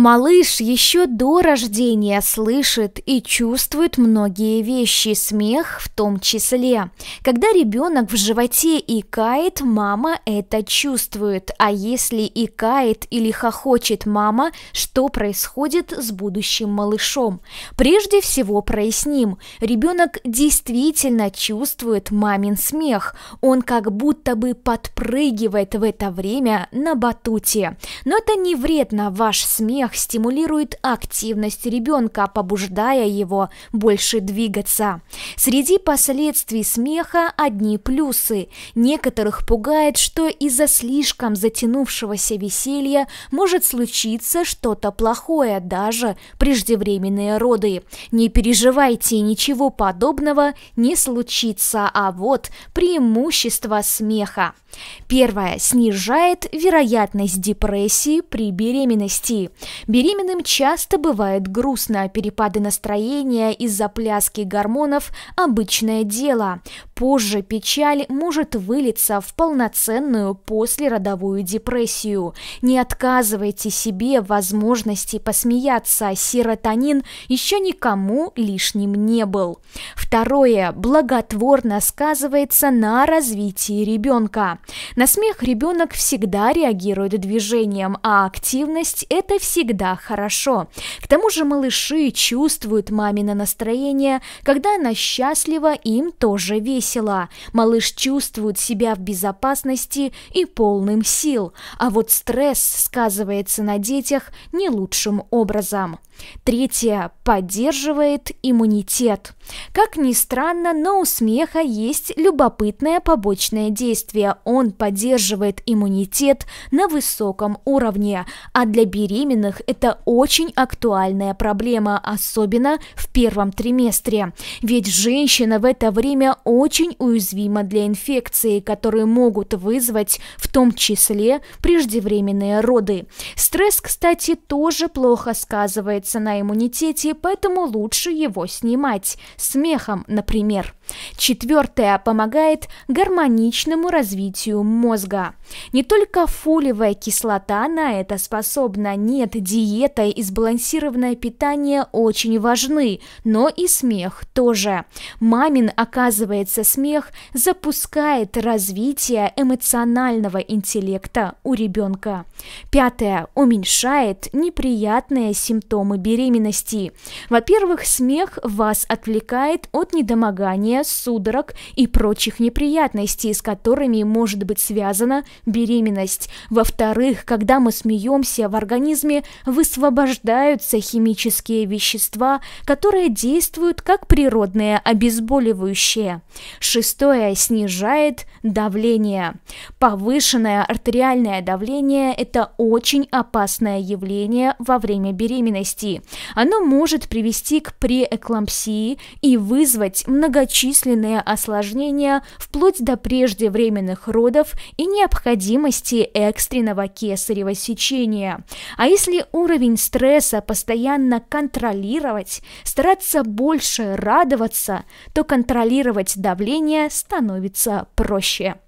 Малыш еще до рождения слышит и чувствует многие вещи, смех в том числе. Когда ребенок в животе икает, мама это чувствует, а если икает или хохочет мама, что происходит с будущим малышом? Прежде всего проясним, ребенок действительно чувствует мамин смех, он как будто бы подпрыгивает в это время на батуте. Но это не вредно, ваш смех мышцах стимулирует активность ребенка, побуждая его больше двигаться. Среди последствий смеха одни плюсы. Некоторых пугает, что из-за слишком затянувшегося веселья может случиться что-то плохое, даже преждевременные роды. Не переживайте, ничего подобного не случится, а вот преимущество смеха. Первое. Снижает вероятность депрессии при беременности. Беременным часто бывает грустно, перепады настроения из-за пляски гормонов – обычное дело. Позже печаль может вылиться в полноценную послеродовую депрессию. Не отказывайте себе возможности посмеяться, серотонин еще никому лишним не был. Второе. Благотворно сказывается на развитии ребенка. На смех ребенок всегда реагирует движением, а активность – это всегда всегда хорошо. К тому же малыши чувствуют мамино настроение, когда она счастлива, им тоже весело. Малыш чувствует себя в безопасности и полным сил, а вот стресс сказывается на детях не лучшим образом. Третье. Поддерживает иммунитет. Как ни странно, но у смеха есть любопытное побочное действие. Он поддерживает иммунитет на высоком уровне. А для беременных это очень актуальная проблема, особенно в первом триместре. Ведь женщина в это время очень уязвима для инфекции, которые могут вызвать в том числе преждевременные роды. Стресс, кстати, тоже плохо сказывается сказывается на иммунитете, поэтому лучше его снимать. Смехом, например. Четвертое помогает гармоничному развитию мозга. Не только фолиевая кислота на это способна, нет, диета и сбалансированное питание очень важны, но и смех тоже. Мамин, оказывается, смех запускает развитие эмоционального интеллекта у ребенка. Пятое. Уменьшает неприятные симптомы беременности. Во-первых, смех вас отвлекает от недомогания, судорог и прочих неприятностей, с которыми может быть связана беременность. Во-вторых, когда мы смеемся, в организме высвобождаются химические вещества, которые действуют как природное обезболивающее. Шестое. Снижает давление. Повышенное артериальное давление – это очень опасное явление во время беременности пути. Оно может привести к преэклампсии и вызвать многочисленные осложнения вплоть до преждевременных родов и необходимости экстренного кесарево сечения. А если уровень стресса постоянно контролировать, стараться больше радоваться, то контролировать давление становится проще.